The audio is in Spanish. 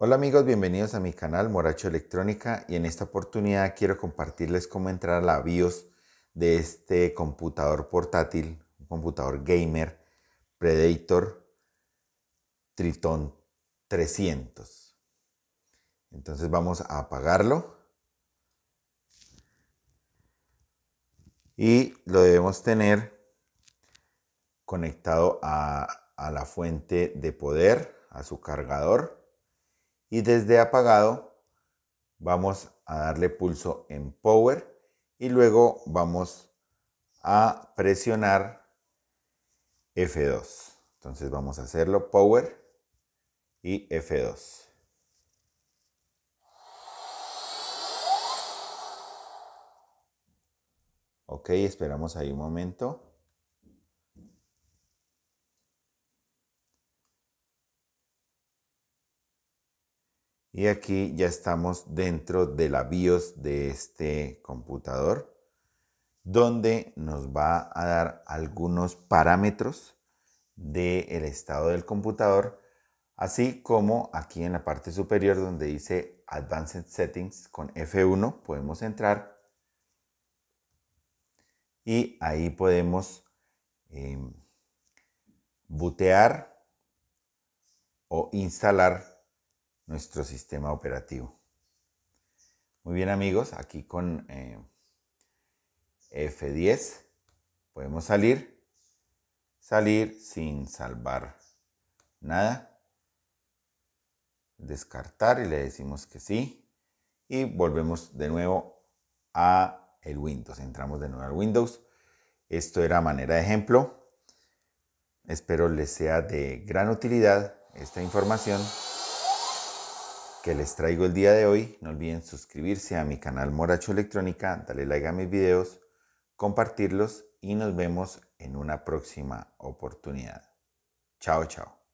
Hola amigos, bienvenidos a mi canal Moracho Electrónica y en esta oportunidad quiero compartirles cómo entrar a la BIOS de este computador portátil, un computador gamer Predator Triton 300. Entonces vamos a apagarlo. Y lo debemos tener conectado a, a la fuente de poder, a su cargador y desde apagado vamos a darle pulso en power y luego vamos a presionar F2. Entonces vamos a hacerlo power y F2. Ok, esperamos ahí un momento. Y aquí ya estamos dentro de la BIOS de este computador, donde nos va a dar algunos parámetros del estado del computador, así como aquí en la parte superior donde dice Advanced Settings con F1 podemos entrar y ahí podemos eh, em, butear o instalar nuestro sistema operativo. Muy bien amigos, aquí con eh, F10 podemos salir, salir sin salvar nada, descartar y le decimos que sí y volvemos de nuevo a el Windows, entramos de nuevo al Windows. Esto era manera de ejemplo. Espero les sea de gran utilidad esta información les traigo el día de hoy, no olviden suscribirse a mi canal Moracho Electrónica, darle like a mis videos, compartirlos y nos vemos en una próxima oportunidad. Chao, chao.